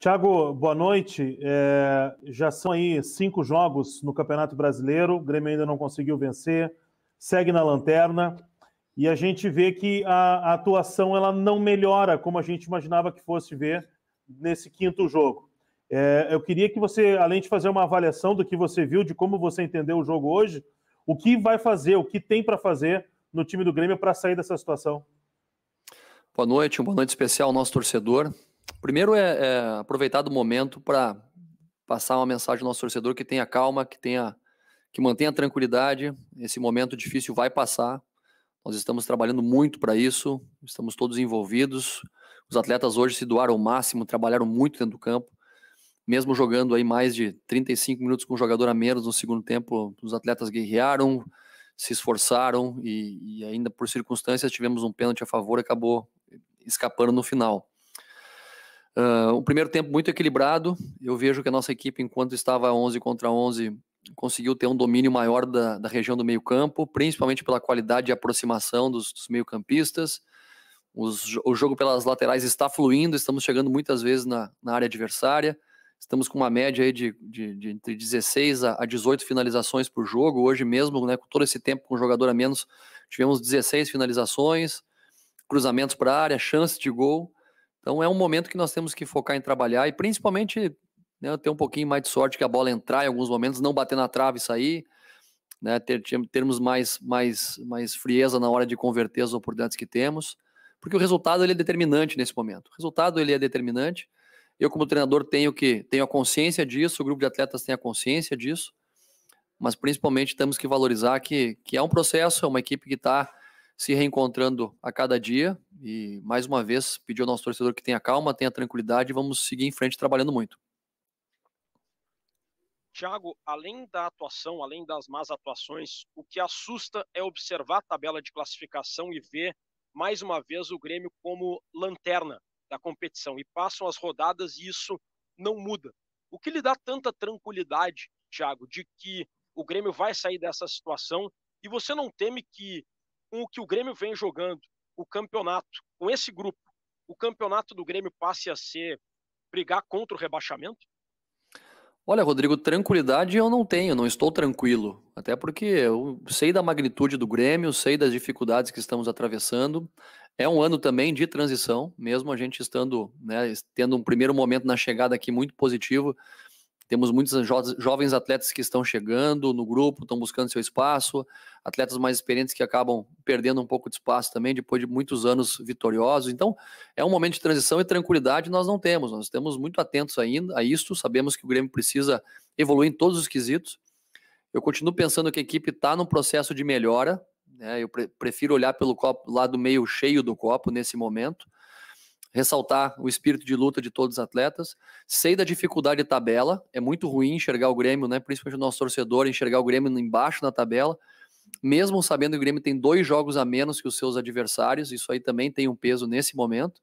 Tiago, boa noite. É, já são aí cinco jogos no Campeonato Brasileiro, o Grêmio ainda não conseguiu vencer, segue na lanterna e a gente vê que a, a atuação ela não melhora como a gente imaginava que fosse ver nesse quinto jogo. É, eu queria que você, além de fazer uma avaliação do que você viu, de como você entendeu o jogo hoje, o que vai fazer, o que tem para fazer no time do Grêmio para sair dessa situação? Boa noite, uma boa noite especial ao nosso torcedor. Primeiro é, é aproveitar do momento para passar uma mensagem ao nosso torcedor que tenha calma, que tenha que mantenha a tranquilidade. Esse momento difícil vai passar. Nós estamos trabalhando muito para isso, estamos todos envolvidos. Os atletas hoje se doaram ao máximo, trabalharam muito dentro do campo. Mesmo jogando aí mais de 35 minutos com jogador a menos no segundo tempo, os atletas guerrearam, se esforçaram e, e ainda por circunstâncias tivemos um pênalti a favor, acabou escapando no final. Uh, ah, um primeiro tempo muito equilibrado. Eu vejo que a nossa equipe, enquanto estava 11 contra 11, conseguiu ter um domínio maior da, da região do meio-campo, principalmente pela qualidade de aproximação dos, dos meio-campistas. O jogo pelas laterais está fluindo, estamos chegando muitas vezes na, na área adversária. Estamos com uma média aí de, de, de entre 16 a, 18 finalizações por jogo. Hoje mesmo, né, com todo esse tempo com jogador a menos, tivemos 16 finalizações, cruzamentos para a área, chance de gol. Então é um momento que nós temos que focar em trabalhar e principalmente né, ter um pouquinho mais de sorte que a bola entrar em alguns momentos, não bater na trave e sair, né, ter, termos mais, mais, mais frieza na hora de converter as oportunidades que temos, porque o resultado ele é determinante nesse momento. O resultado ele é determinante. Eu como treinador tenho que tenho a consciência disso, o grupo de atletas tem a consciência disso, mas principalmente temos que valorizar que, que é um processo, é uma equipe que está se reencontrando a cada dia, e mais uma vez, pedir ao nosso torcedor que tenha calma, tenha tranquilidade e vamos seguir em frente trabalhando muito. Tiago, além da atuação, além das más atuações, o que assusta é observar a tabela de classificação e ver mais uma vez o Grêmio como lanterna da competição. E passam as rodadas e isso não muda. O que lhe dá tanta tranquilidade, Tiago, de que o Grêmio vai sair dessa situação e você não teme que com o que o Grêmio vem jogando o campeonato, com esse grupo, o campeonato do Grêmio passe a ser brigar contra o rebaixamento? Olha, Rodrigo, tranquilidade eu não tenho, não estou tranquilo. Até porque eu sei da magnitude do Grêmio, sei das dificuldades que estamos atravessando. É um ano também de transição, mesmo a gente estando, né, tendo um primeiro momento na chegada aqui muito positivo, temos muitos jo jovens atletas que estão chegando no grupo, estão buscando seu espaço, atletas mais experientes que acabam perdendo um pouco de espaço também depois de muitos anos vitoriosos. Então, é um momento de transição e tranquilidade nós não temos. Nós estamos muito atentos ainda a isso, sabemos que o Grêmio precisa evoluir em todos os quesitos. Eu continuo pensando que a equipe está num processo de melhora, né? Eu pre prefiro olhar pelo copo, lado meio cheio do copo nesse momento ressaltar o espírito de luta de todos os atletas. Sei da dificuldade de tabela, é muito ruim enxergar o Grêmio, né? Principalmente o nosso torcedor, enxergar o Grêmio embaixo na tabela. Mesmo sabendo que o Grêmio tem dois jogos a menos que os seus adversários, isso aí também tem um peso nesse momento.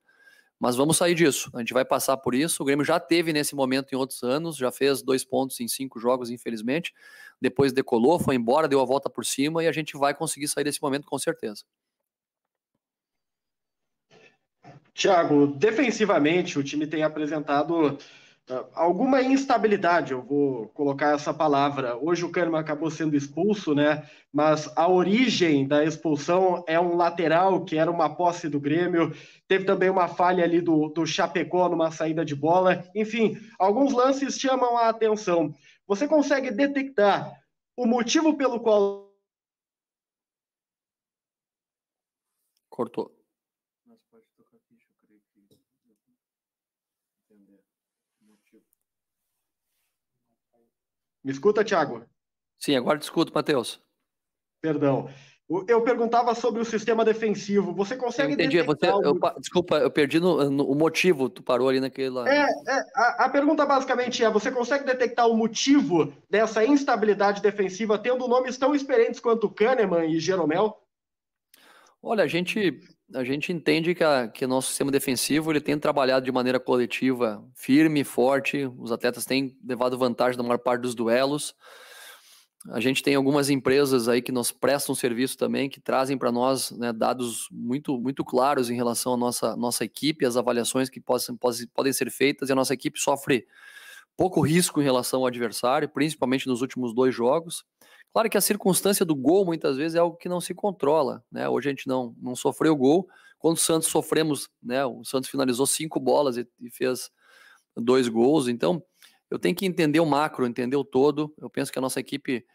Mas vamos sair disso, a gente vai passar por isso. O Grêmio já teve nesse momento em outros anos, já fez dois pontos em cinco jogos, infelizmente. Depois decolou, foi embora, deu a volta por cima e a gente vai conseguir sair desse momento com certeza. Tiago, defensivamente o time tem apresentado ah, alguma instabilidade, eu vou colocar essa palavra. Hoje o Kahneman acabou sendo expulso, né? Mas a origem da expulsão é um lateral que era uma posse do Grêmio. Teve também uma falha ali do, do Chapecó numa saída de bola. Enfim, alguns lances chamam a atenção. Você consegue detectar o motivo pelo qual. Cortou. Me escuta, Tiago? Sim, agora te escuto, Matheus. Perdão. Eu perguntava sobre o sistema defensivo. Você consegue eu entendi. Você, eu, desculpa, eu perdi no, no, o motivo. Tu parou ali naquela. É, é a, a, pergunta basicamente é: você consegue detectar o motivo dessa instabilidade defensiva, tendo nomes tão experientes quanto Kahneman e Jeromel? Olha, a gente a gente entende que, a, que o nosso sistema defensivo ele tem trabalhado de maneira coletiva, firme, forte. Os atletas têm levado vantagem na maior parte dos duelos. A gente tem algumas empresas aí que nos prestam serviço também, que trazem para nós né, dados muito, muito claros em relação à nossa, nossa equipe, as avaliações que possam, possam, podem ser feitas, e a nossa equipe sofre pouco risco em relação ao adversário, principalmente nos últimos dois jogos. Claro que a circunstância do gol muitas vezes é algo que não se controla, né? Hoje a gente não, não sofreu gol. Quando o Santos sofremos, né? O Santos finalizou cinco bolas e, e fez dois gols. Então, eu tenho que entender o macro, entender o todo. Eu penso que a nossa equipe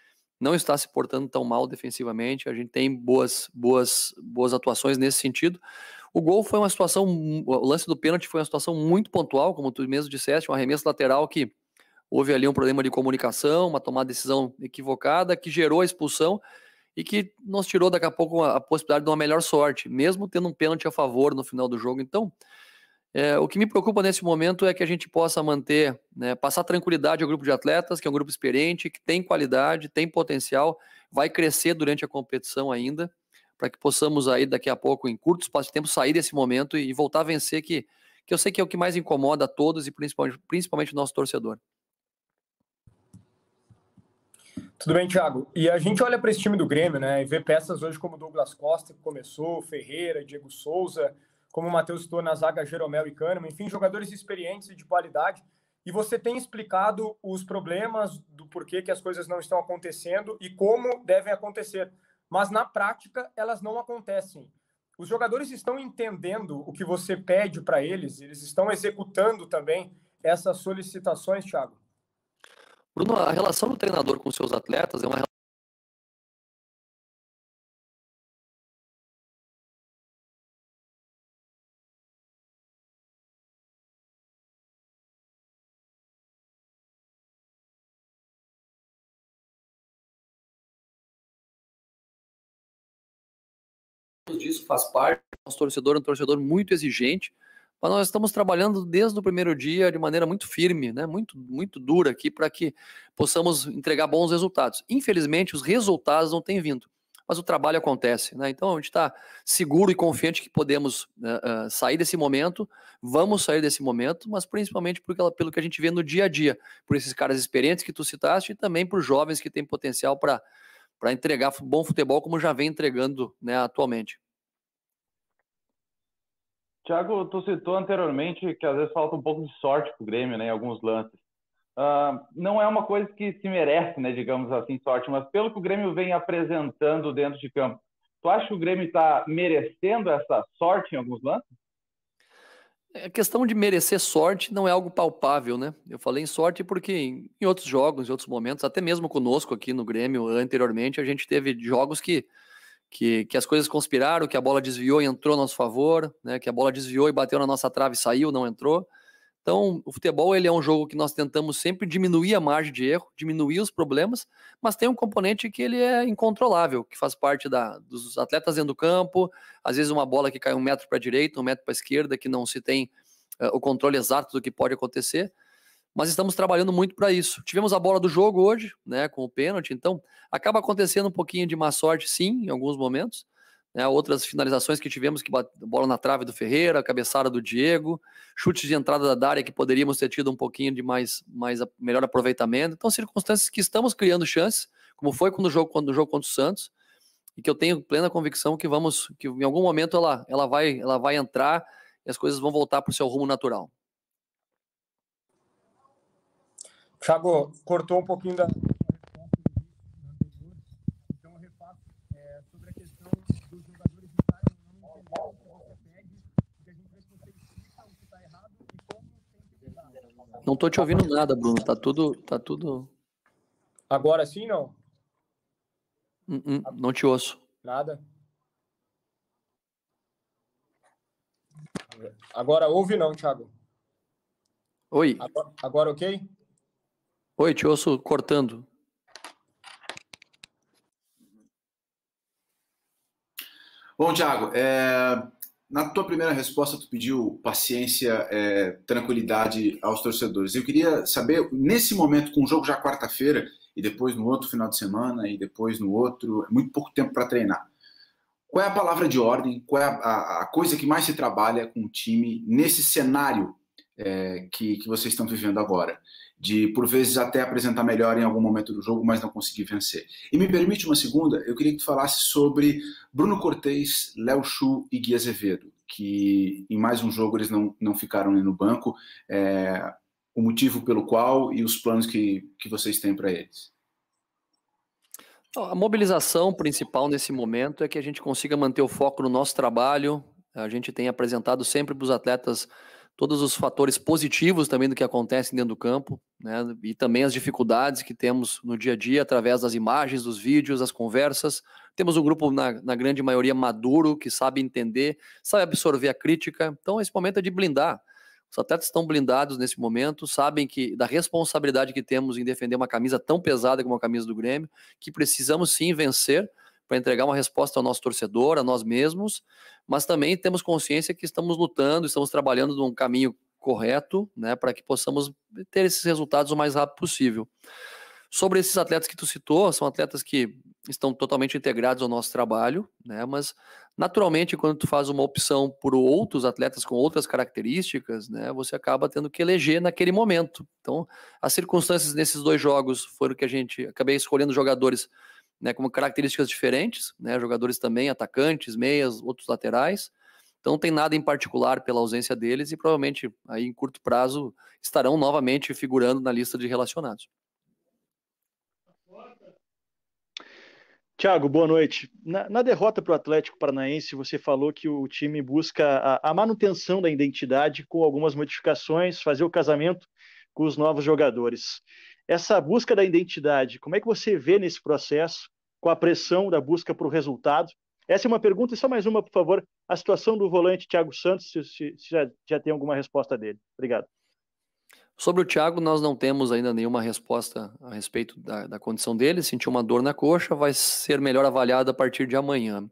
não está se portando tão mal defensivamente. A gente tem boas, boas, boas atuações nesse sentido. O gol foi uma situação, o lance do pênalti foi uma situação muito pontual, como tu mesmo disseste, um arremesso lateral que houve ali um problema de comunicação, uma tomada de decisão equivocada que gerou a expulsão e que nos tirou daqui a pouco a, possibilidade de uma melhor sorte, mesmo tendo um pênalti a favor no final do jogo. Então, é, o que me preocupa nesse momento é que a gente possa manter, né, passar tranquilidade ao grupo de atletas, que é um grupo experiente, que tem qualidade, tem potencial, vai crescer durante a competição ainda, para que possamos aí daqui a pouco, em curto espaço de tempo, sair desse momento e, e voltar a vencer, que, que eu sei que é o que mais incomoda a todos e principalmente, principalmente o nosso torcedor. Tudo bem, Thiago. E a gente olha para esse time do Grêmio, né? E vê peças hoje como Douglas Costa, que começou, Ferreira, Diego Souza, como o Matheus estou na zaga, Jeromel e Kahneman, enfim, jogadores experientes e de qualidade. E você tem explicado os problemas do porquê que as coisas não estão acontecendo e como devem acontecer. Mas na prática, elas não acontecem. Os jogadores estão entendendo o que você pede para eles, eles estão executando também essas solicitações, Thiago? Bruno, a relação do treinador com seus atletas é uma disso faz parte. Nosso torcedor é um torcedor muito exigente, mas nós estamos trabalhando desde o primeiro dia de maneira muito firme, né? muito, muito dura aqui, para que possamos entregar bons resultados. Infelizmente, os resultados não têm vindo, mas o trabalho acontece. Né? Então, a gente está seguro e confiante que podemos uh, uh, sair desse momento, vamos sair desse momento, mas principalmente porque, pelo que a gente vê no dia a dia, por esses caras experientes que tu citaste e também por jovens que têm potencial para entregar bom futebol, como já vem entregando né, atualmente. Tiago, tu citou anteriormente que às vezes falta um pouco de sorte pro Grêmio, né, em alguns lances. Uh, não é uma coisa que se merece, né, digamos assim, sorte, mas pelo que o Grêmio vem apresentando dentro de campo, tu acha que o Grêmio está merecendo essa sorte em alguns lances? É, a questão de merecer sorte não é algo palpável, né? Eu falei em sorte porque em outros jogos, em outros momentos, até mesmo conosco aqui no Grêmio anteriormente, a gente teve jogos que que, que as coisas conspiraram, que a bola desviou e entrou a nosso favor, né? que a bola desviou e bateu na nossa trave e saiu, não entrou. Então, o futebol ele é um jogo que nós tentamos sempre diminuir a margem de erro, diminuir os problemas, mas tem um componente que ele é incontrolável, que faz parte da, dos atletas dentro do campo, às vezes uma bola que cai um metro para a direita, um metro para a esquerda, que não se tem uh, o controle exato do que pode acontecer mas estamos trabalhando muito para isso. Tivemos a bola do jogo hoje, né, com o pênalti, então acaba acontecendo um pouquinho de má sorte, sim, em alguns momentos. Né, outras finalizações que tivemos, que bola na trave do Ferreira, cabeçada do Diego, chutes de entrada da área que poderíamos ter tido um pouquinho de mais, mais melhor aproveitamento. Então, circunstâncias que estamos criando chances, como foi quando o jogo, quando o jogo contra o Santos, e que eu tenho plena convicção que vamos, que em algum momento ela, ela vai, ela vai entrar e as coisas vão voltar para o seu rumo natural. Thiago, cortou um pouquinho da. Então, é, sobre a questão dos jogadores não o que você a gente o que está errado e como Não estou te ouvindo nada, Bruno. Tá tudo. Tá tudo... Agora sim, não? Não, hum, hum, não te ouço. Nada. Agora ouve não, Thiago. Oi. Agora, agora ok? Oi, te ouço cortando. Bom, Tiago, é, na tua primeira resposta tu pediu paciência, é, tranquilidade aos torcedores. Eu queria saber, nesse momento, com o jogo já quarta-feira, e depois no outro final de semana, e depois no outro, é muito pouco tempo para treinar. Qual é a palavra de ordem? Qual é a, a, coisa que mais se trabalha com o time nesse cenário é, que, que vocês estão vivendo agora? de por vezes até apresentar melhor em algum momento do jogo, mas não conseguir vencer. E me permite uma segunda, eu queria que tu falasse sobre Bruno Cortez, Léo Chu e Gui Azevedo, que em mais um jogo eles não, não ficaram no banco, é, o motivo pelo qual e os planos que, que vocês têm para eles. A mobilização principal nesse momento é que a gente consiga manter o foco no nosso trabalho, a gente tem apresentado sempre para os atletas todos os fatores positivos também do que acontece dentro do campo, né? E também as dificuldades que temos no dia a dia através das imagens, dos vídeos, das conversas. Temos um grupo, na, na grande maioria, maduro, que sabe entender, sabe absorver a crítica. Então, esse momento é de blindar. Os atletas estão blindados nesse momento, sabem que da responsabilidade que temos em defender uma camisa tão pesada como a camisa do Grêmio, que precisamos sim vencer para entregar uma resposta ao nosso torcedor, a nós mesmos, mas também temos consciência que estamos lutando, estamos trabalhando num caminho correto, né, para que possamos ter esses resultados o mais rápido possível. Sobre esses atletas que tu citou, são atletas que estão totalmente integrados ao nosso trabalho, né, mas naturalmente quando tu faz uma opção por outros atletas com outras características, né, você acaba tendo que eleger naquele momento. Então, as circunstâncias nesses dois jogos foram que a gente acabei escolhendo jogadores né, com características diferentes, né, jogadores também, atacantes, meias, outros laterais. Então não tem nada em particular pela ausência deles e provavelmente aí em curto prazo estarão novamente figurando na lista de relacionados. Tiago, boa noite. Na, na derrota para o Atlético Paranaense, você falou que o time busca a, a manutenção da identidade com algumas modificações, fazer o casamento com os novos jogadores. Essa busca da identidade, como é que você vê nesse processo, com a pressão da busca para o resultado? Essa é uma pergunta, e só mais uma, por favor. A situação do volante Thiago Santos, se, se, se já, já tem alguma resposta dele. Obrigado. Sobre o Thiago, nós não temos ainda nenhuma resposta a respeito da, da condição dele. Sentiu uma dor na coxa, vai ser melhor avaliada a partir de amanhã.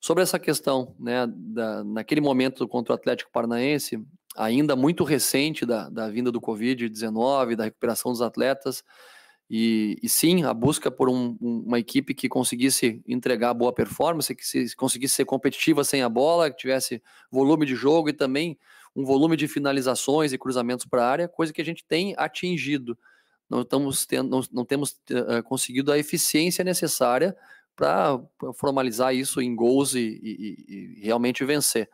Sobre essa questão, né, da, naquele momento contra o Atlético Paranaense, ainda muito recente da, da vinda do Covid-19, da recuperação dos atletas, e, e sim, a busca por um, uma equipe que conseguisse entregar boa performance, que se, conseguisse ser competitiva sem a bola, que tivesse volume de jogo e também um volume de finalizações e cruzamentos para a área, coisa que a gente tem atingido. Não, estamos tendo, não, não temos uh, conseguido a eficiência necessária para formalizar isso em gols e, e, e realmente vencer.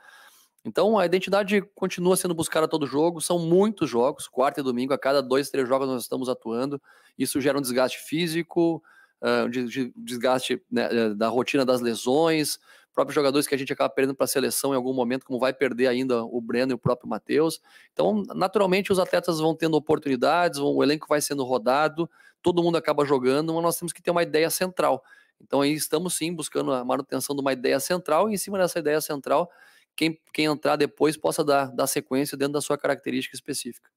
Então a identidade continua sendo buscada todo jogo, são muitos jogos, quarta e domingo, a cada dois, três jogos nós estamos atuando. Isso gera um desgaste físico, uh, desgaste né, eh, da rotina das lesões, próprios jogadores que a gente acaba perdendo para a seleção em algum momento, como vai perder ainda o Breno e o próprio Matheus. Então, naturalmente, os atletas vão tendo oportunidades, o elenco vai sendo rodado, todo mundo acaba jogando, mas nós temos que ter uma ideia central. Então, aí estamos sim buscando a manutenção de uma ideia central, e em cima dessa ideia central, quem, quem entrar depois possa dar, dar sequência dentro da sua característica específica.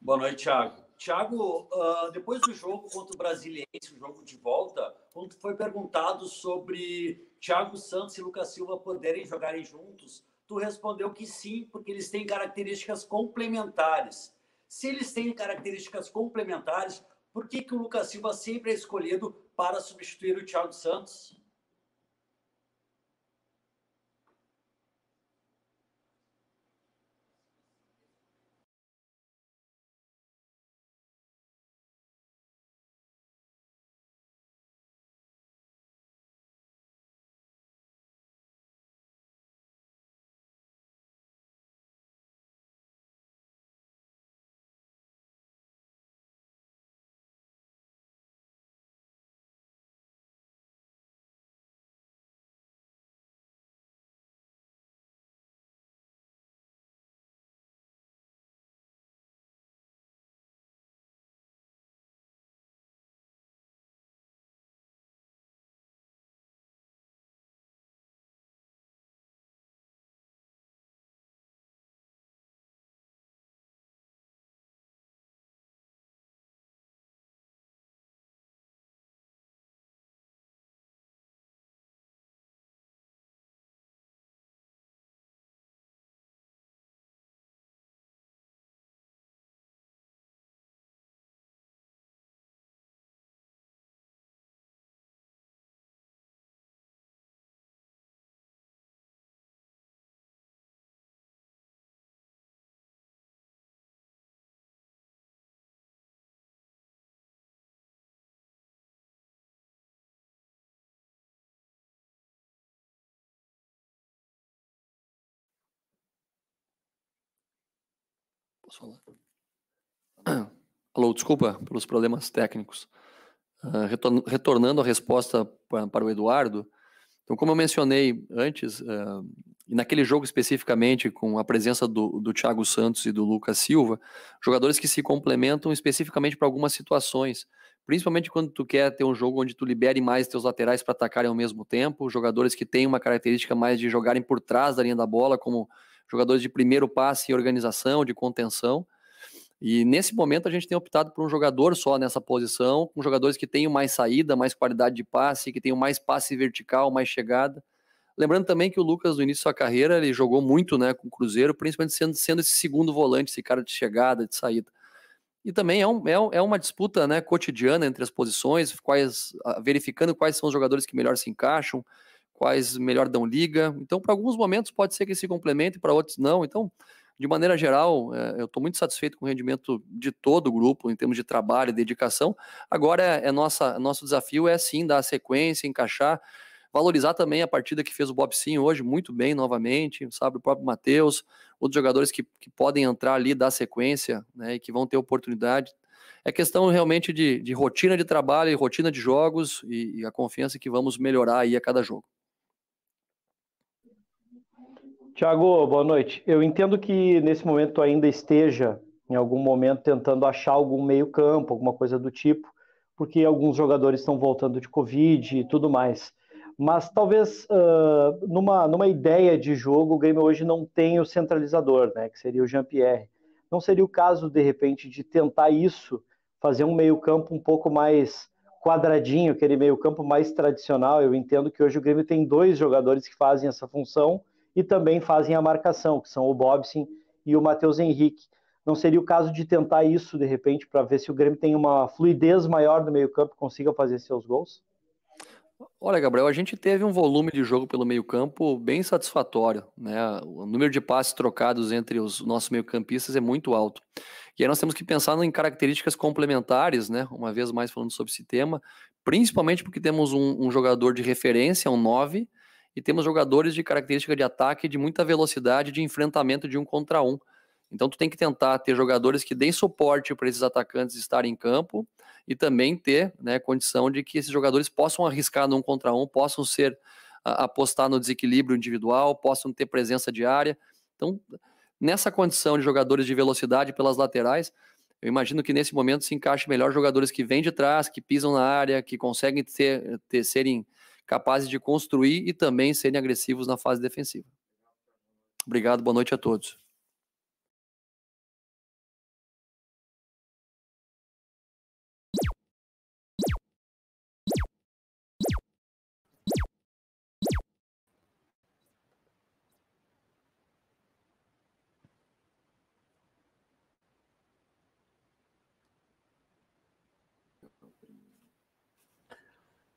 Boa noite, Thiago. Thiago, uh, depois do jogo contra o Brasiliense, o jogo de volta, quando foi perguntado sobre Thiago Santos e Lucas Silva poderem jogarem juntos, tu respondeu que sim, porque eles têm características complementares. Se eles têm características complementares, por que, que o Lucas Silva sempre é escolhido para substituir o Thiago Santos. Posso falar? Alô, desculpa pelos problemas técnicos. Ah, retornando à resposta para o Eduardo, então, como eu mencionei antes, ah, e naquele jogo especificamente, com a presença do, do Thiago Santos e do Lucas Silva, jogadores que se complementam especificamente para algumas situações, principalmente quando tu quer ter um jogo onde tu libere mais teus laterais para atacarem ao mesmo tempo, jogadores que têm uma característica mais de jogarem por trás da linha da bola, como jogadores de primeiro passe e organização, de contenção. E nesse momento a gente tem optado por um jogador só nessa posição, com jogadores que tenham mais saída, mais qualidade de passe, que tenham mais passe vertical, mais chegada. Lembrando também que o Lucas, no início da sua carreira, ele jogou muito né, com o Cruzeiro, principalmente sendo, sendo esse segundo volante, esse cara de chegada, de saída. E também é, um, é, é uma disputa né, cotidiana entre as posições, quais, verificando quais são os jogadores que melhor se encaixam, quais melhor dão liga. Então, para alguns momentos pode ser que se complemente, para outros não. Então, de maneira geral, é, eu estou muito satisfeito com o rendimento de todo o grupo em termos de trabalho e dedicação. Agora é, é nossa, nosso desafio é sim dar sequência, encaixar, valorizar também a partida que fez o Bob Sim hoje muito bem novamente, sabe? O próprio Matheus, outros jogadores que, que podem entrar ali, dar sequência, né? E que vão ter oportunidade. É questão realmente de, de rotina de trabalho e rotina de jogos e, e a confiança que vamos melhorar aí a cada jogo. Tiago, boa noite. Eu entendo que nesse momento tu ainda esteja, em algum momento, tentando achar algum meio-campo, alguma coisa do tipo, porque alguns jogadores estão voltando de Covid e tudo mais. Mas talvez uh, numa, numa ideia de jogo, o Grêmio hoje não tem o centralizador, né? Que seria o Jean-Pierre. Não seria o caso, de repente, de tentar isso, fazer um meio-campo um pouco mais quadradinho, aquele meio-campo mais tradicional. Eu entendo que hoje o Grêmio tem dois jogadores que fazem essa função e também fazem a marcação, que são o Bobson e o Matheus Henrique. Não seria o caso de tentar isso de repente para ver se o Grêmio tem uma fluidez maior no meio-campo e consiga fazer seus gols? Olha, Gabriel, a gente teve um volume de jogo pelo meio-campo bem satisfatório. Né? O número de passes trocados entre os nossos meio-campistas é muito alto. E aí nós temos que pensar em características complementares, né? uma vez mais falando sobre esse tema, principalmente porque temos um, um jogador de referência, um 9, e temos jogadores de característica de ataque de muita velocidade de enfrentamento de um contra um. Então tu tem que tentar ter jogadores que deem suporte para esses atacantes estarem em campo e também ter né, condição de que esses jogadores possam arriscar no um contra um, possam ser apostar no desequilíbrio individual, possam ter presença de área. Então, nessa condição de jogadores de velocidade pelas laterais, eu imagino que nesse momento se encaixe melhor jogadores que vêm de trás, que pisam na área, que conseguem ter, ter serem capazes de construir e também serem agressivos na fase defensiva. Obrigado, boa noite a todos.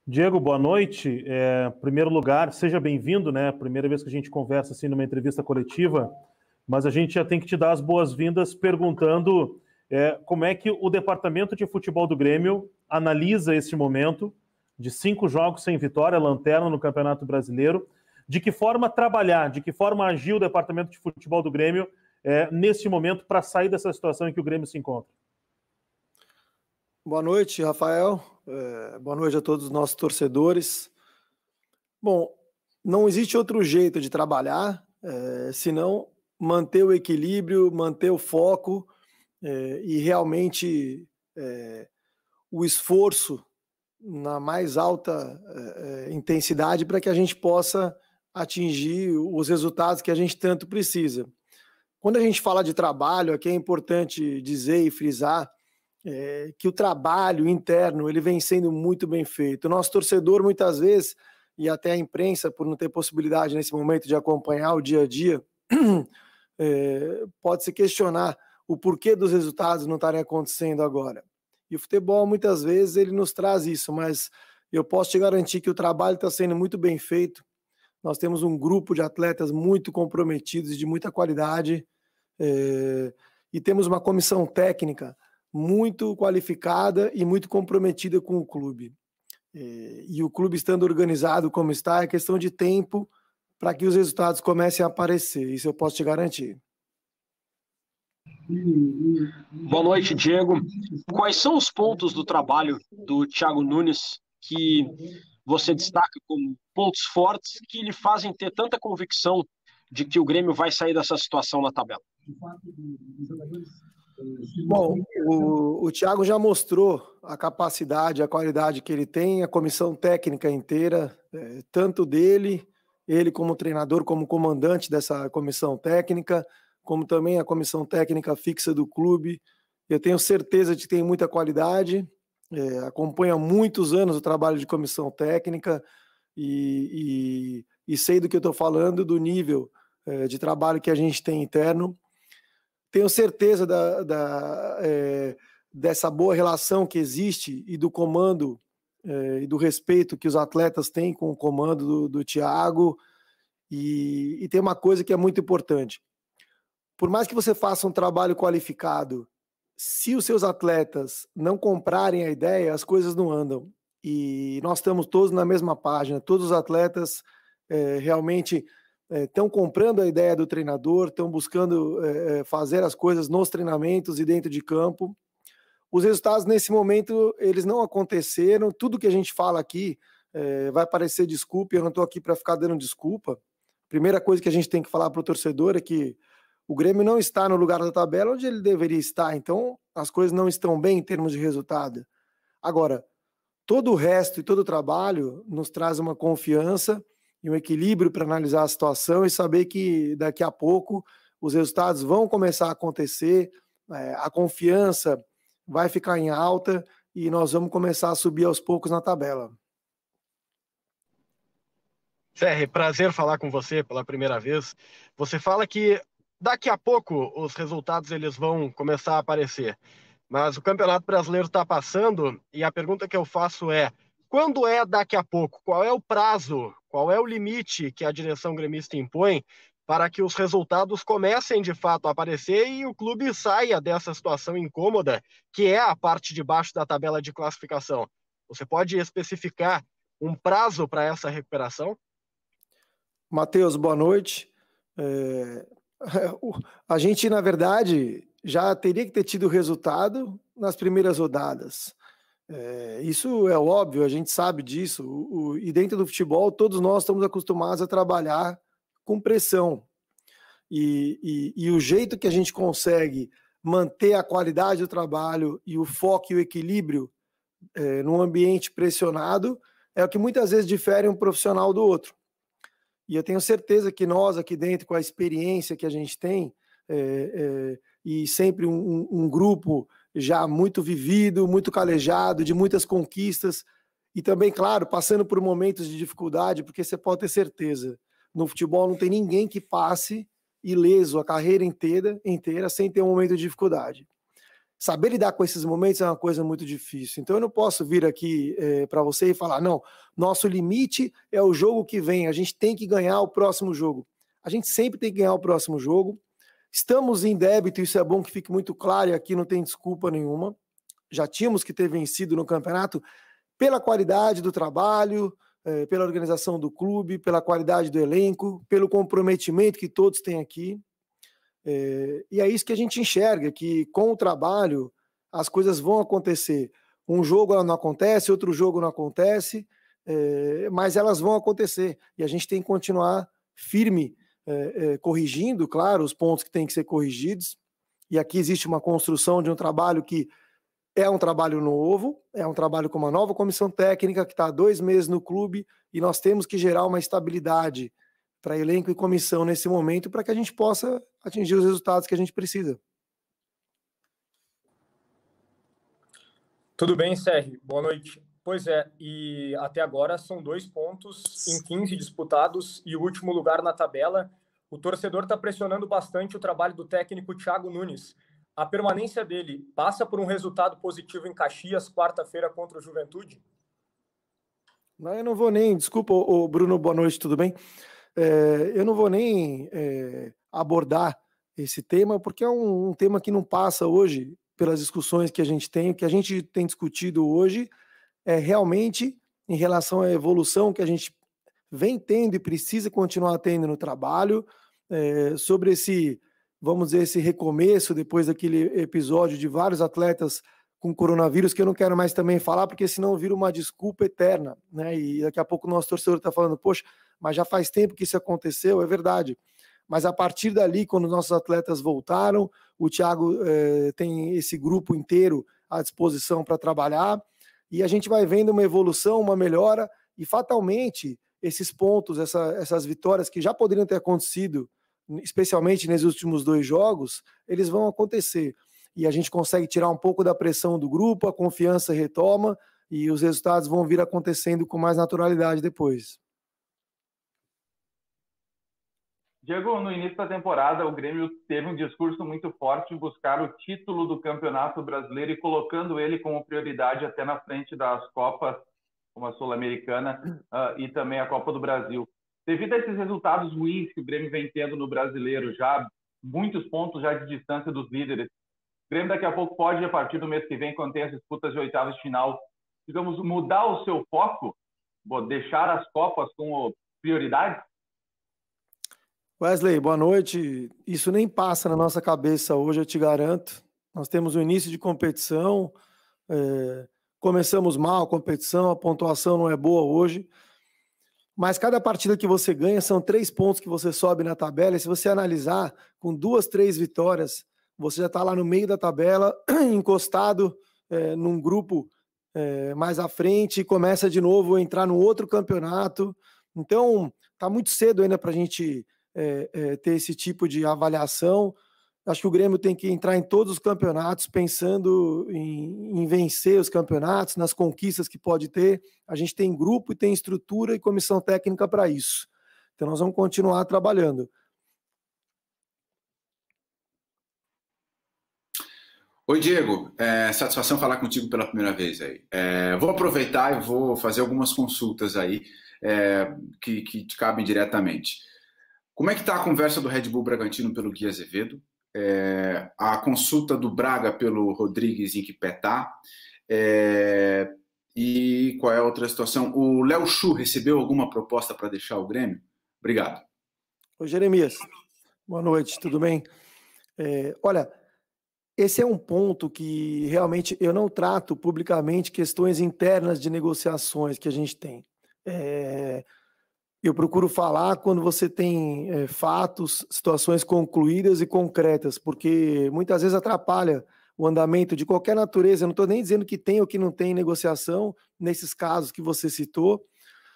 Diego, boa noite. É, primeiro lugar, seja bem-vindo, né? Primeira vez que a gente conversa assim numa entrevista coletiva, mas a gente já tem que te dar as boas-vindas perguntando é, como é que o departamento de futebol do Grêmio analisa esse momento de cinco jogos sem vitória, lanterna no Campeonato Brasileiro. De que forma trabalhar, de que forma agir o departamento de futebol do Grêmio é, nesse momento para sair dessa situação em que o Grêmio se encontra? Boa noite, Rafael. É, boa noite a todos os nossos torcedores. Bom, não existe outro jeito de trabalhar é, senão manter o equilíbrio, manter o foco é, e realmente o esforço na mais alta intensidade para que a gente possa atingir os resultados que a gente tanto precisa. Quando a gente fala de trabalho, aqui é importante dizer e frisar é, que o trabalho interno ele vem sendo muito bem feito. nosso torcedor, muitas vezes, e até a imprensa, por não ter possibilidade nesse momento de acompanhar o dia a dia, é, pode se questionar o porquê dos resultados não estarem acontecendo agora. E o futebol, muitas vezes, ele nos traz isso, mas eu posso te garantir que o trabalho está sendo muito bem feito. Nós temos um grupo de atletas muito comprometidos, de muita qualidade, é, e temos uma comissão técnica muito qualificada e muito comprometida com o clube. É, e o clube estando organizado como está, é questão de tempo para que os resultados comecem a aparecer. Isso eu posso te garantir. Boa noite, Diego. Quais são os pontos do trabalho do Thiago Nunes que você destaca como pontos fortes que lhe fazem ter tanta convicção de que o Grêmio vai sair dessa situação na tabela? Bom, o, o Thiago já mostrou a capacidade, a qualidade que ele tem, a comissão técnica inteira, é, tanto dele, ele como treinador, como comandante dessa comissão técnica, como também a comissão técnica fixa do clube. Eu tenho certeza de que tem muita qualidade, é, acompanha muitos anos o trabalho de comissão técnica e, e, e sei do que eu estou falando, do nível é, de trabalho que a gente tem interno tenho certeza da, da é, dessa boa relação que existe e do comando é, e do respeito que os atletas têm com o comando do, do Thiago. E, e tem uma coisa que é muito importante. Por mais que você faça um trabalho qualificado, se os seus atletas não comprarem a ideia, as coisas não andam. E nós estamos todos na mesma página, todos os atletas é, realmente estão eh, é, comprando a ideia do treinador, estão buscando é, fazer as coisas nos treinamentos e dentro de campo. Os resultados nesse momento eles não aconteceram. Tudo que a gente fala aqui é, vai parecer desculpa. Eu não estou aqui para ficar dando desculpa. Primeira coisa que a gente tem que falar para o torcedor é que o Grêmio não está no lugar da tabela onde ele deveria estar. Então as coisas não estão bem em termos de resultado. Agora todo o resto e todo o trabalho nos traz uma confiança e um equilíbrio para analisar a situação e saber que daqui a pouco os resultados vão começar a acontecer, é, a confiança vai ficar em alta e nós vamos começar a subir aos poucos na tabela. Serre, prazer falar com você pela primeira vez. Você fala que daqui a pouco os resultados eles vão começar a aparecer. Mas o Campeonato Brasileiro está passando e a pergunta que eu faço é: quando é daqui a pouco? Qual é o prazo? Qual é o limite que a direção gremista impõe para que os resultados comecem de fato a aparecer e o clube saia dessa situação incômoda que é a parte de baixo da tabela de classificação? Você pode especificar um prazo para essa recuperação? Matheus, boa noite. É... A gente, na verdade, já teria que ter tido resultado nas primeiras rodadas. É, isso é óbvio, a gente sabe disso. O, o, e dentro do futebol, todos nós estamos acostumados a trabalhar com pressão. E, e, e o jeito que a gente consegue manter a qualidade do trabalho e o foco e o equilíbrio é, num ambiente pressionado é o que muitas vezes difere um profissional do outro. E eu tenho certeza que nós aqui dentro, com a experiência que a gente tem, é, é, e sempre um, um grupo já muito vivido, muito calejado, de muitas conquistas e também, claro, passando por momentos de dificuldade, porque você pode ter certeza, no futebol não tem ninguém que passe ileso a carreira inteira, inteira sem ter um momento de dificuldade. Saber lidar com esses momentos é uma coisa muito difícil. Então eu não posso vir aqui é, para você e falar, não, nosso limite é o jogo que vem, a gente tem que ganhar o próximo jogo. A gente sempre tem que ganhar o próximo jogo, Estamos em débito, isso é bom que fique muito claro e aqui não tem desculpa nenhuma. Já tínhamos que ter vencido no campeonato pela qualidade do trabalho, é, pela organização do clube, pela qualidade do elenco, pelo comprometimento que todos têm aqui. É, e é isso que a gente enxerga, que com o trabalho as coisas vão acontecer. Um jogo não acontece, outro jogo não acontece, é, mas elas vão acontecer. E a gente tem que continuar firme é, corrigindo, claro, os pontos que têm que ser corrigidos. E aqui existe uma construção de um trabalho que é um trabalho novo, é um trabalho com uma nova comissão técnica que está há dois meses no clube e nós temos que gerar uma estabilidade para elenco e comissão nesse momento para que a gente possa atingir os resultados que a gente precisa. Tudo bem, Sérgio. Boa noite. Pois é, e até agora são dois pontos em 15 disputados e o último lugar na tabela. O torcedor está pressionando bastante o trabalho do técnico Thiago Nunes. A permanência dele passa por um resultado positivo em Caxias, quarta-feira, contra o Juventude? Não, eu não vou nem. Desculpa, ô, Bruno, boa noite, tudo bem? É, eu não vou nem é, abordar esse tema, porque é um, um tema que não passa hoje pelas discussões que a gente tem. O que a gente tem discutido hoje é, realmente em relação à evolução que a gente vem tendo e precisa continuar tendo no trabalho, é, sobre esse, vamos dizer, esse recomeço depois daquele episódio de vários atletas com coronavírus, que eu não quero mais também falar, porque senão vira uma desculpa eterna, né? E daqui a pouco o nosso torcedor está falando, poxa, mas já faz tempo que isso aconteceu, é verdade. Mas a partir dali, quando nossos atletas voltaram, o Thiago eh, tem esse grupo inteiro à disposição para trabalhar e a gente vai vendo uma evolução, uma melhora, e fatalmente esses pontos, essa, essas vitórias que já poderiam ter acontecido, especialmente nesses últimos dois jogos, eles vão acontecer. E a gente consegue tirar um pouco da pressão do grupo, a confiança retoma e os resultados vão vir acontecendo com mais naturalidade depois. Diego, no início da temporada, o Grêmio teve um discurso muito forte em buscar o título do Campeonato Brasileiro e colocando ele como prioridade até na frente das Copas, como a Sul-Americana uh, e também a Copa do Brasil. Devido a esses resultados ruins que o Grêmio vem tendo no Brasileiro, já muitos pontos já de distância dos líderes, o Grêmio daqui a pouco pode, a partir do mês que vem, quando tem as disputas de oitavas de final, digamos, mudar o seu foco, deixar as Copas como prioridade? Wesley, boa noite. Isso nem passa na nossa cabeça hoje, eu te garanto. Nós temos o um início de competição, é, começamos mal a competição, a pontuação não é boa hoje. Mas cada partida que você ganha são três pontos que você sobe na tabela. E se você analisar, com duas, três vitórias, você já está lá no meio da tabela, encostado é, num grupo é, mais à frente, e começa de novo a entrar no outro campeonato. Então, está muito cedo ainda para a gente é, é, ter esse tipo de avaliação. Acho que o Grêmio tem que entrar em todos os campeonatos pensando em, em, vencer os campeonatos, nas conquistas que pode ter. A gente tem grupo e tem estrutura e comissão técnica para isso. Então nós vamos continuar trabalhando. Oi, Diego. É, satisfação falar contigo pela primeira vez aí. É, vou aproveitar e vou fazer algumas consultas aí é, que, que te cabem diretamente. Como é que está a conversa do Red Bull Bragantino pelo Guia Azevedo? É, a consulta do Braga pelo Rodrigues em que pé tá? É, e qual é a outra situação? O Léo Chu recebeu alguma proposta para deixar o Grêmio? Obrigado. Oi, Jeremias. Boa noite, tudo bem? É, olha, esse é um ponto que realmente eu não trato publicamente questões internas de negociações que a gente tem. É, eu procuro falar quando você tem é, fatos, situações concluídas e concretas, porque muitas vezes atrapalha o andamento de qualquer natureza. Eu não estou nem dizendo que tem ou que não tem negociação nesses casos que você citou. O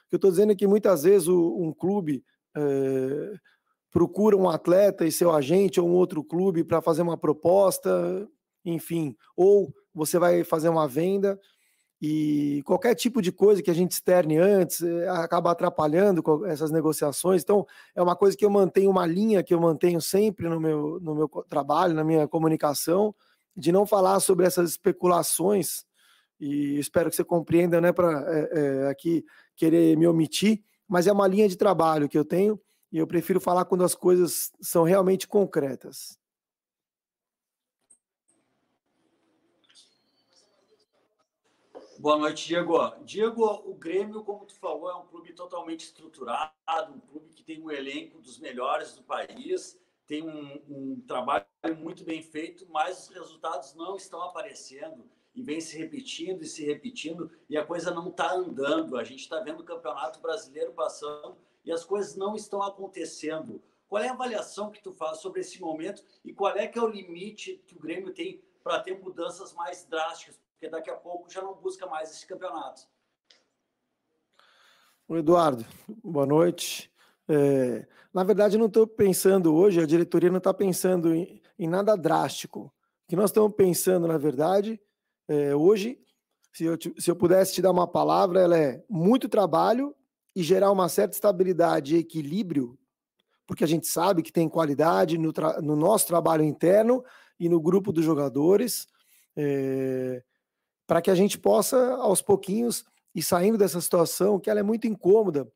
que eu estou dizendo é que muitas vezes o, um clube é, procura um atleta e seu agente ou um outro clube para fazer uma proposta, enfim, ou você vai fazer uma venda e qualquer tipo de coisa que a gente externe antes eh, acaba atrapalhando essas negociações. Então, é uma coisa que eu mantenho, uma linha que eu mantenho sempre no meu, no meu trabalho, na minha comunicação, de não falar sobre essas especulações. E espero que você compreenda, né, para é, eh, é, eh, aqui querer me omitir, mas é uma linha de trabalho que eu tenho e eu prefiro falar quando as coisas são realmente concretas. Boa noite, Diego. Diego, o Grêmio, como tu falou, é um clube totalmente estruturado, um clube que tem um elenco dos melhores do país, tem um, um trabalho muito bem feito, mas os resultados não estão aparecendo e vem se repetindo e se repetindo e a coisa não está andando. A gente está vendo o Campeonato Brasileiro passando e as coisas não estão acontecendo. Qual é a avaliação que tu faz sobre esse momento e qual é que é o limite que o Grêmio tem para ter mudanças mais drásticas? porque daqui a pouco já não busca mais esse campeonato. O Eduardo, boa noite. É, na verdade, não estou pensando hoje, a diretoria não está pensando em, em, nada drástico. O que nós estamos pensando, na verdade, é, hoje, se eu, te, se eu pudesse te dar uma palavra, ela é muito trabalho e gerar uma certa estabilidade e equilíbrio, porque a gente sabe que tem qualidade no, no nosso trabalho interno e no grupo dos jogadores. É, para que a gente possa, aos pouquinhos, e saindo dessa situação, que ela é muito incômoda.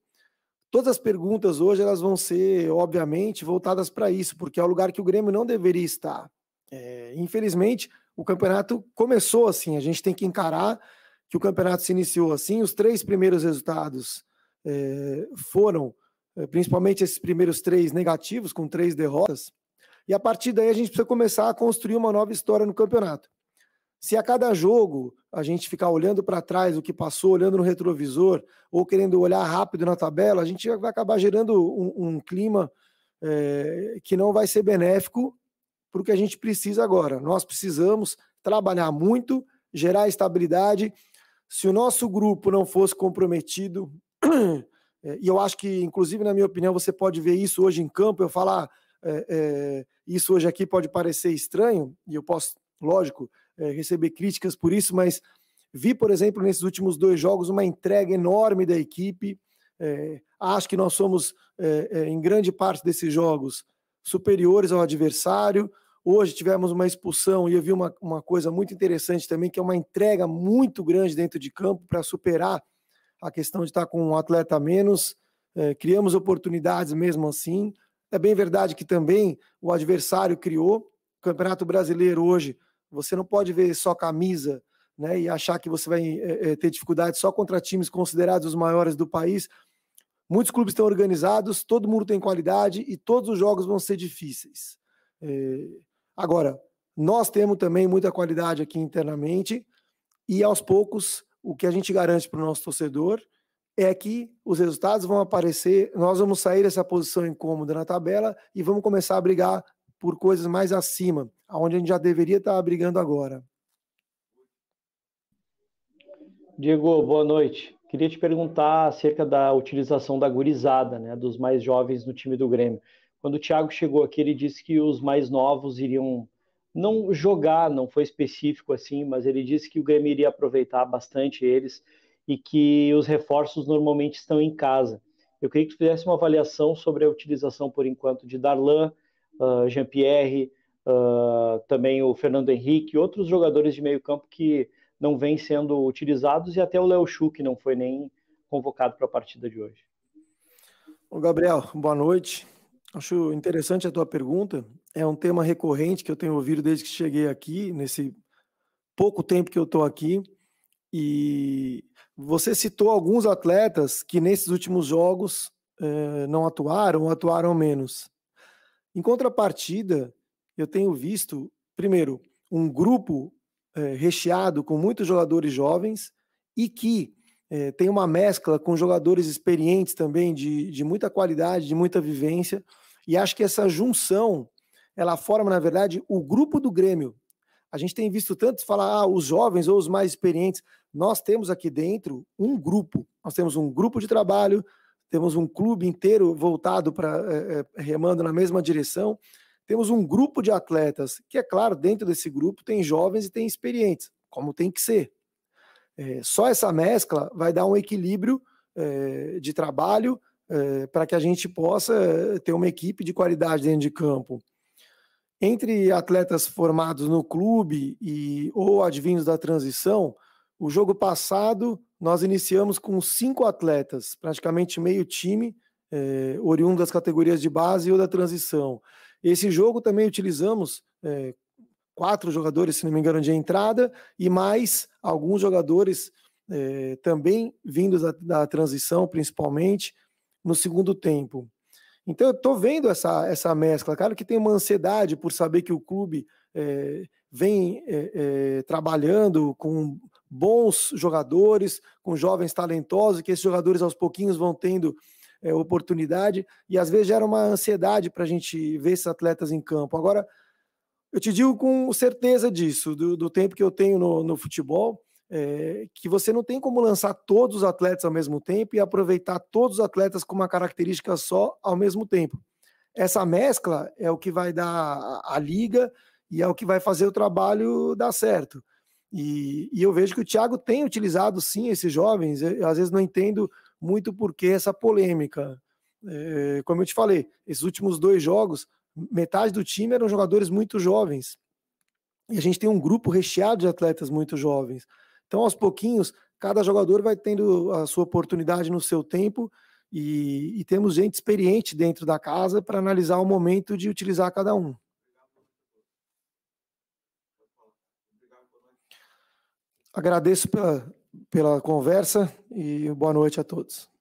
Todas as perguntas hoje elas vão ser, obviamente, voltadas para isso, porque é o lugar que o Grêmio não deveria estar. É, infelizmente, o campeonato começou assim. A gente tem que encarar que o campeonato se iniciou assim. Os três primeiros resultados é, foram, é, principalmente esses primeiros três negativos, com três derrotas. E a partir daí a gente precisa começar a construir uma nova história no campeonato. Se a cada jogo a gente ficar olhando para trás o que passou, olhando no retrovisor, ou querendo olhar rápido na tabela, a gente vai acabar gerando um, um clima é, que não vai ser benéfico para o que a gente precisa agora. Nós precisamos trabalhar muito, gerar estabilidade. Se o nosso grupo não fosse comprometido, eh, e eu acho que, inclusive, na minha opinião, você pode ver isso hoje em campo, eu falar é, é, isso hoje aqui pode parecer estranho, e eu posso, lógico, é, receber críticas por isso, mas vi, por exemplo, nesses últimos dois jogos, uma entrega enorme da equipe. É, acho que nós somos, é, em grande parte desses jogos, superiores ao adversário. Hoje tivemos uma expulsão e eu vi uma, uma coisa muito interessante também, que é uma entrega muito grande dentro de campo para superar a questão de estar com um atleta a menos. É, criamos oportunidades mesmo assim. É bem verdade que também o adversário criou. O Campeonato Brasileiro hoje você não pode ver só camisa né, e achar que você vai é, ter dificuldade só contra times considerados os maiores do país. Muitos clubes estão organizados, todo mundo tem qualidade e todos os jogos vão ser difíceis. É... Agora, nós temos também muita qualidade aqui internamente e aos poucos o que a gente garante para o nosso torcedor é que os resultados vão aparecer, nós vamos sair dessa posição incômoda na tabela e vamos começar a brigar por coisas mais acima, aonde a gente já deveria estar tá brigando agora. Diego, boa noite. Queria te perguntar acerca da utilização da gurizada, né, dos mais jovens no time do Grêmio. Quando o Thiago chegou aqui, ele disse que os mais novos iriam não jogar, não foi específico assim, mas ele disse que o Grêmio iria aproveitar bastante eles e que os reforços normalmente estão em casa. Eu queria que tu fizesse uma avaliação sobre a utilização por enquanto de Darlan, uh, Jean-Pierre, uh, também o Fernando Henrique, outros jogadores de meio campo que não vêm sendo utilizados, e até o Léo Chu, que não foi nem convocado para a partida de hoje. Ô Gabriel, boa noite. Acho interessante a tua pergunta. É um tema recorrente que eu tenho ouvido desde que cheguei aqui, nesse pouco tempo que eu estou aqui. E você citou alguns atletas que nesses últimos jogos eh, não atuaram, ou atuaram menos. Em contrapartida, eu tenho visto, primeiro, um grupo é, recheado com muitos jogadores jovens e que é, tem uma mescla com jogadores experientes também, de, de muita qualidade, de muita vivência. E acho que essa junção, ela forma, na verdade, o grupo do Grêmio. A gente tem visto tantos falar, ah, os jovens ou os mais experientes. Nós temos aqui dentro um grupo. Nós temos um grupo de trabalho, temos um clube inteiro voltado para é, é, remando na mesma direção. Temos um grupo de atletas que, é claro, dentro desse grupo tem jovens e tem experientes, como tem que ser. É, só essa mescla vai dar um equilíbrio é, de trabalho é, para que a gente possa é, ter uma equipe de qualidade dentro de campo. Entre atletas formados no clube e ou advindos da transição, o jogo passado nós iniciamos com cinco atletas, praticamente meio time, é, oriundo das categorias de base ou da transição. Esse jogo também utilizamos é, quatro jogadores, se não me engano, de entrada, e mais alguns jogadores é, também vindos da, da, transição, principalmente, no segundo tempo. Então eu estou vendo essa, essa mescla. Claro que tem uma ansiedade por saber que o clube é, vem é, trabalhando com bons jogadores, com jovens talentosos, que esses jogadores aos pouquinhos vão tendo é, oportunidade e às vezes gera uma ansiedade para a gente ver esses atletas em campo. Agora, eu te digo com certeza disso, do, do tempo que eu tenho no, no futebol, é, que você não tem como lançar todos os atletas ao mesmo tempo e aproveitar todos os atletas com uma característica só ao mesmo tempo. Essa mescla é o que vai dar a, a liga e é o que vai fazer o trabalho dar certo. E, e, eu vejo que o Thiago tem utilizado sim esses jovens. Eu, às vezes não entendo muito por que essa polêmica. É, como eu te falei, esses últimos dois jogos, metade do time eram jogadores muito jovens. E a gente tem um grupo recheado de atletas muito jovens. Então, aos pouquinhos, cada jogador vai tendo a sua oportunidade no seu tempo e, e temos gente experiente dentro da casa para analisar o momento de utilizar cada um. Agradeço pela, pela conversa e boa noite a todos.